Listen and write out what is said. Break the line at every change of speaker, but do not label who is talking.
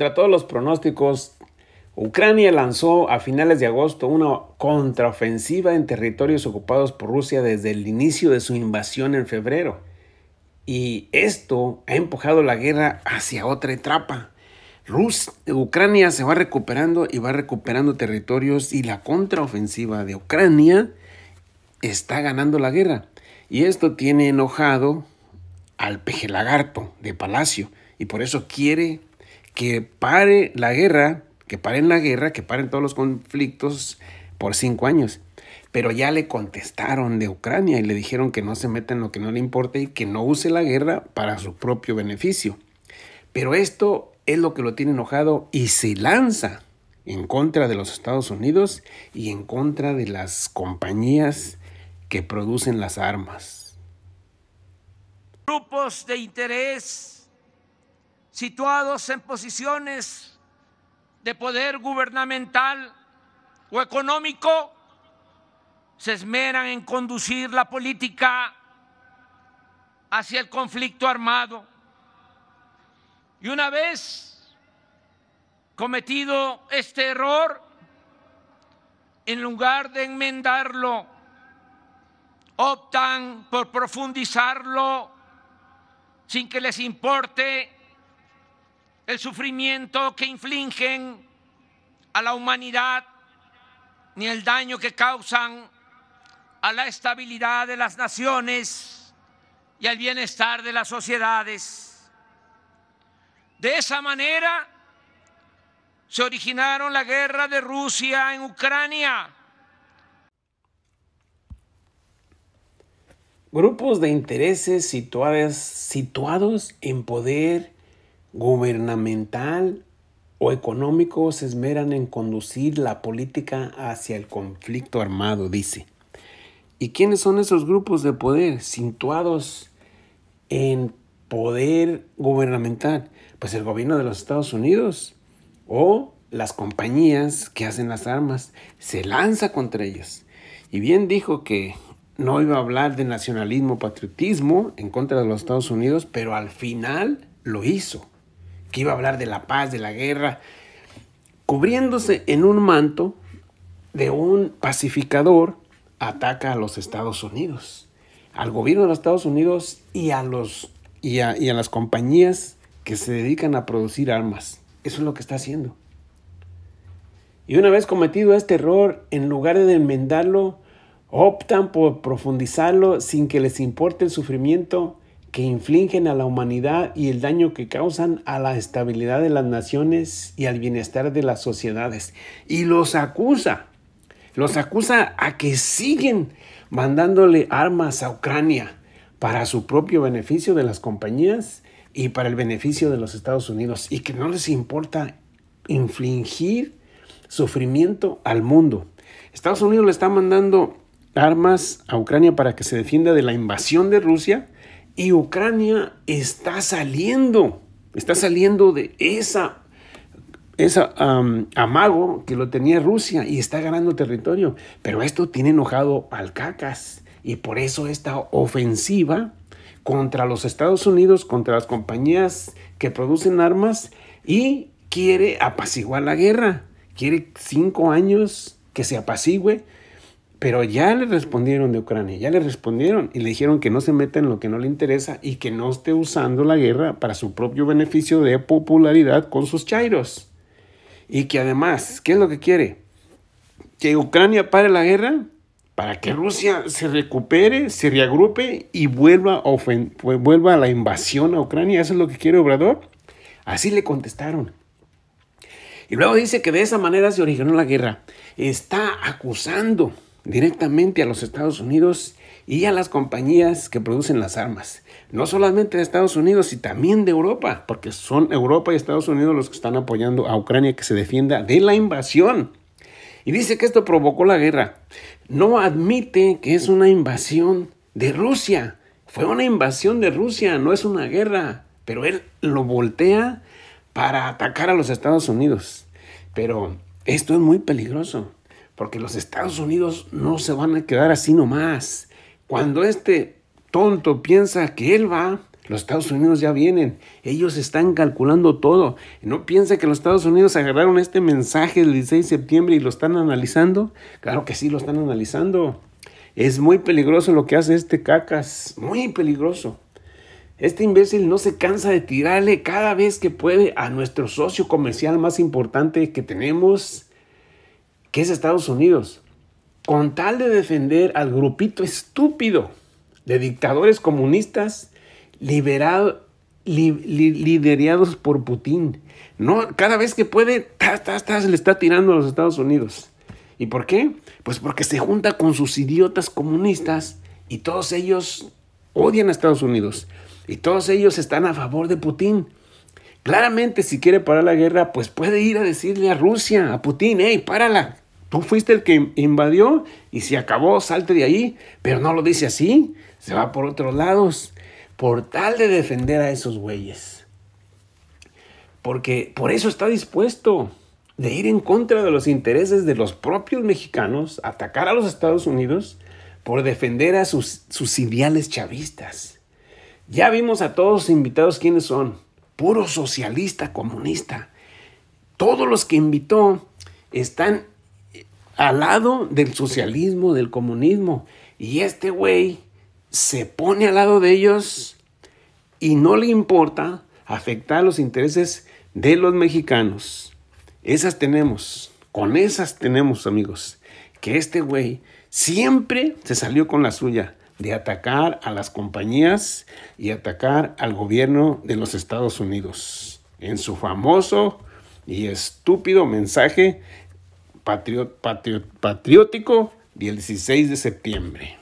Contra todos los pronósticos, Ucrania lanzó a finales de agosto una contraofensiva en territorios ocupados por Rusia desde el inicio de su invasión en febrero. Y esto ha empujado la guerra hacia otra etapa. Rus Ucrania se va recuperando y va recuperando territorios y la contraofensiva de Ucrania está ganando la guerra. Y esto tiene enojado al pejelagarto de Palacio y por eso quiere que pare la guerra, que paren la guerra, que paren todos los conflictos por cinco años. Pero ya le contestaron de Ucrania y le dijeron que no se meta en lo que no le importa y que no use la guerra para su propio beneficio. Pero esto es lo que lo tiene enojado y se lanza en contra de los Estados Unidos y en contra de las compañías que producen las armas.
Grupos de interés situados en posiciones de poder gubernamental o económico, se esmeran en conducir la política hacia el conflicto armado. Y una vez cometido este error, en lugar de enmendarlo, optan por profundizarlo sin que les importe el sufrimiento que infligen a la humanidad, ni el daño que causan a la estabilidad de las naciones y al bienestar de las sociedades. De esa manera se originaron la guerra de Rusia en Ucrania.
Grupos de intereses situados, situados en poder gubernamental o económico se esmeran en conducir la política hacia el conflicto armado, dice. ¿Y quiénes son esos grupos de poder situados en poder gubernamental? Pues el gobierno de los Estados Unidos o las compañías que hacen las armas se lanza contra ellas. Y bien dijo que no iba a hablar de nacionalismo, patriotismo en contra de los Estados Unidos, pero al final lo hizo que iba a hablar de la paz, de la guerra, cubriéndose en un manto de un pacificador, ataca a los Estados Unidos, al gobierno de los Estados Unidos y a, los, a, las compañías que se dedican a producir armas. Eso es lo que está haciendo. Y una vez cometido este error, en lugar de enmendarlo, optan por profundizarlo sin que les importe el sufrimiento que infligen a la humanidad y el daño que causan a la estabilidad de las naciones y al bienestar de las sociedades. Y los acusa, los acusa a que siguen mandándole armas a Ucrania para su propio beneficio de las compañías y para el beneficio de los Estados Unidos y que no les importa infligir sufrimiento al mundo. Estados Unidos le está mandando armas a Ucrania para que se defienda de la invasión de Rusia y Ucrania está saliendo, está saliendo de esa esa amago que lo tenía Rusia y está ganando territorio. Pero esto tiene enojado al Cacas y por eso esta ofensiva contra los Estados Unidos, contra las compañías que producen armas y quiere apaciguar la guerra. Quiere cinco años que se apacigüe pero ya le respondieron de Ucrania, ya le respondieron y le dijeron que no se meta en lo que no le interesa y que no esté usando la guerra para su propio beneficio de popularidad con sus chairos. Y que además, ¿qué es lo que quiere? Que Ucrania pare la guerra para que Rusia se recupere, se reagrupe y vuelva a, vuelva a la invasión a Ucrania. ¿Eso es lo que quiere Obrador? Así le contestaron. Y luego dice que de esa manera se originó la guerra. Está acusando directamente a los Estados Unidos y a las compañías que producen las armas. No solamente de Estados Unidos, sino también de Europa, porque son Europa y Estados Unidos los que están apoyando a Ucrania que se defienda de la invasión. Y dice que esto provocó la guerra. No admite que es una invasión de Rusia. Fue una invasión de Rusia, no es una guerra. Pero él lo voltea para atacar a los Estados Unidos. Pero esto es muy peligroso porque los Estados Unidos no se van a quedar así nomás. Cuando este tonto piensa que él va, los Estados Unidos ya vienen, ellos están calculando todo. No piensa que los Estados Unidos agarraron este mensaje del 16 de septiembre y lo están analizando. Claro que sí, lo están analizando. Es muy peligroso lo que hace este cacas, muy peligroso. Este imbécil no se cansa de tirarle cada vez que puede a nuestro socio comercial más importante que tenemos, que es Estados Unidos, con tal de defender al grupito estúpido de dictadores comunistas liderados por Putin. No, cada vez que puede, tas, le está tirando a los Estados Unidos. ¿Y por qué? Pues porque se junta con sus idiotas comunistas y todos ellos odian a Estados Unidos. Y todos ellos están a favor de Putin. Claramente, si quiere parar la guerra, pues puede ir a decirle a Rusia, a Putin, hey, párala. Tú fuiste el que invadió y si acabó, salte de ahí. Pero no lo dice así. Se va por otros lados. Por tal de defender a esos güeyes. Porque por eso está dispuesto de ir en contra de los intereses de los propios mexicanos, atacar a los Estados Unidos por defender a sus, sus ideales chavistas. Ya vimos a todos los invitados quiénes son puro socialista comunista. Todos los que invitó están al lado del socialismo, del comunismo. Y este güey se pone al lado de ellos y no le importa afectar los intereses de los mexicanos. Esas tenemos, con esas tenemos amigos, que este güey siempre se salió con la suya de atacar a las compañías y atacar al gobierno de los Estados Unidos en su famoso y estúpido mensaje patriótico del 16 de septiembre.